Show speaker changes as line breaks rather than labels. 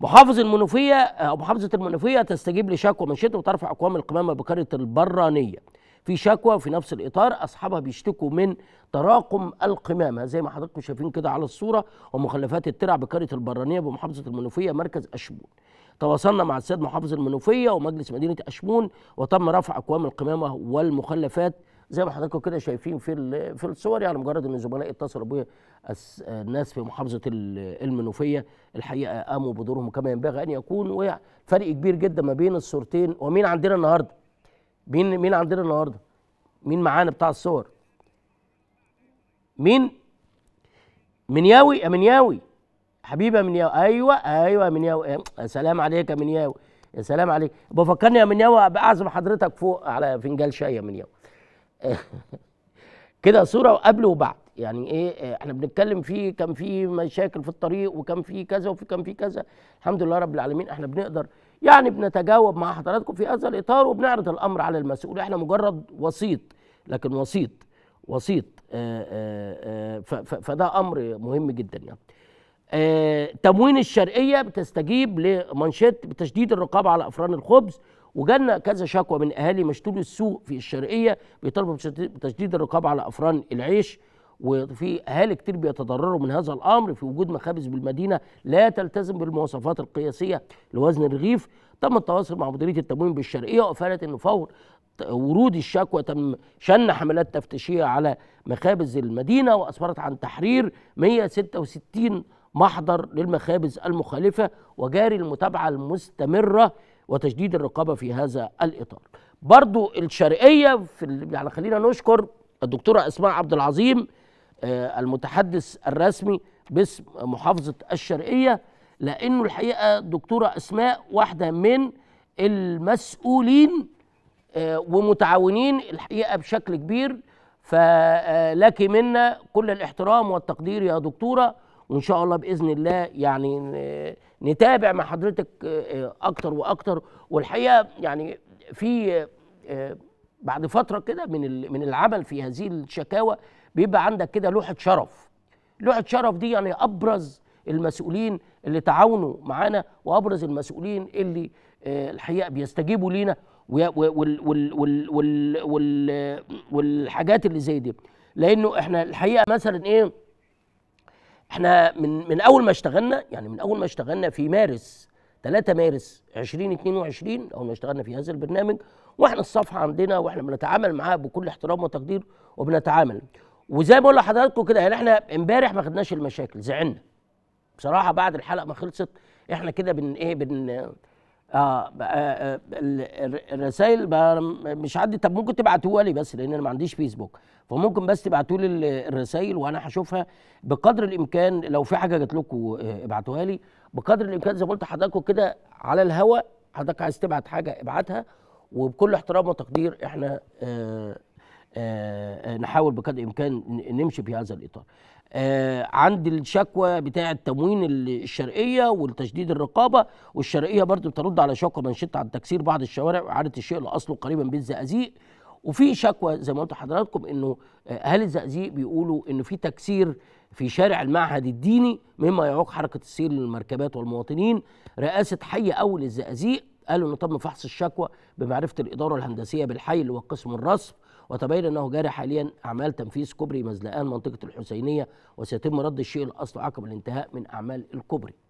محافظ المنوفيه او آه، محافظه المنوفيه تستجيب لشكوى من شتم وترفع اقوام القمامه بقريه البرانيه في شكوى في نفس الاطار اصحابها بيشتكوا من تراكم القمامه زي ما حضراتكم شايفين كده على الصوره ومخلفات الترع بقريه البرانيه بمحافظه المنوفيه مركز اشبون تواصلنا مع السيد محافظ المنوفيه ومجلس مدينه اشبون وتم رفع اقوام القمامه والمخلفات زي ما حضراتكم كده شايفين في في الصور يعني مجرد ان الزملاء اتصلوا بيا الناس في محافظه المنوفيه الحقيقه قاموا بدورهم كما ينبغي ان يكون وفرق كبير جدا ما بين الصورتين ومين عندنا النهارده مين مين عندنا النهارده مين معانا بتاع الصور مين منياوي يا منياوي حبيبي منياوي ايوه ايوه يا منياوي يا سلام عليك يا منياوي يا سلام عليك بفكرني يا منياوي بعزم حضرتك فوق على فنجان شاي يا منياوي كده صوره قبل وبعد يعني ايه آه، احنا بنتكلم فيه كان في مشاكل في الطريق وكان في كذا وفي كان في كذا الحمد لله رب العالمين احنا بنقدر يعني بنتجاوب مع حضراتكم في هذا الاطار وبنعرض الامر على المسؤول احنا مجرد وسيط لكن وسيط وسيط آه، آه، فده امر مهم جدا يعني تموين الشرقيه بتستجيب لمنشط بتشديد الرقابه على افران الخبز وجالنا كذا شكوى من اهالي مشتول السوق في الشرقيه بيطالبوا بتشديد الرقابه على افران العيش وفي اهالي كتير بيتضرروا من هذا الامر في وجود مخابز بالمدينه لا تلتزم بالمواصفات القياسيه لوزن الرغيف تم التواصل مع مديريه التموين بالشرقيه وقالت ان فور ورود الشكوى تم شن حملات تفتيشيه على مخابز المدينه واسفرت عن تحرير 166 محضر للمخابز المخالفه وجاري المتابعه المستمره وتشديد الرقابه في هذا الاطار. برضو الشرقيه في يعني خلينا نشكر الدكتوره اسماء عبد العظيم آه، المتحدث الرسمي باسم محافظه الشرقيه لانه الحقيقه دكتورة اسماء واحده من المسؤولين آه، ومتعاونين الحقيقه بشكل كبير فلك آه، منا كل الاحترام والتقدير يا دكتوره وان شاء الله باذن الله يعني نتابع مع حضرتك آه، آه، اكتر واكتر والحقيقه يعني في آه، بعد فتره كده من من العمل في هذه الشكاوى بيبقى عندك كده لوحه شرف لوحه شرف دي يعني ابرز المسؤولين اللي تعاونوا معانا وابرز المسؤولين اللي الحقيقه بيستجيبوا لينا والحاجات اللي زي دي لانه احنا الحقيقه مثلا ايه احنا من من اول ما اشتغلنا يعني من اول ما اشتغلنا في مارس 3 مارس 2022 اول ما اشتغلنا في هذا البرنامج واحنا الصفحه عندنا واحنا بنتعامل معاها بكل احترام وتقدير وبنتعامل وزي ما بقول لحضراتكم كده يعني احنا امبارح ما خدناش المشاكل زعلنا بصراحه بعد الحلقه ما خلصت احنا كده بن ايه بن اه, آه،, آه، الرسائل مش عدي طب ممكن تبعتوها لي بس لان انا ما عنديش فيسبوك فممكن بس تبعتوا لي الرسائل وانا هشوفها بقدر الامكان لو في حاجه جات لكم آه، ابعتوها لي بقدر الامكان زي ما قلت لحضراتكم كده على الهوا حضرتك عايز تبعت حاجه ابعتها وبكل احترام وتقدير احنا آآ نحاول بقدر الامكان نمشي في هذا الاطار آه، عند الشكوى بتاعه تموين الشرقيه والتشديد الرقابه والشرقيه برضو بترد على شكوى منشطه عن تكسير بعض الشوارع واعاده الشيء لأصله قريبا بالزقازيق وفي شكوى زي ما قلت لحضراتكم انه اهل الزقازيق بيقولوا انه في تكسير في شارع المعهد الديني مما يعوق حركه السير للمركبات والمواطنين رئاسه حي اول الزقازيق قالوا انه تم فحص الشكوى بمعرفه الاداره الهندسيه بالحي اللي هو قسم الرصف وتبين انه جاري حاليا اعمال تنفيذ كوبري مزلقان منطقه الحسينيه وسيتم رد الشيء الاصل عقب الانتهاء من اعمال الكوبري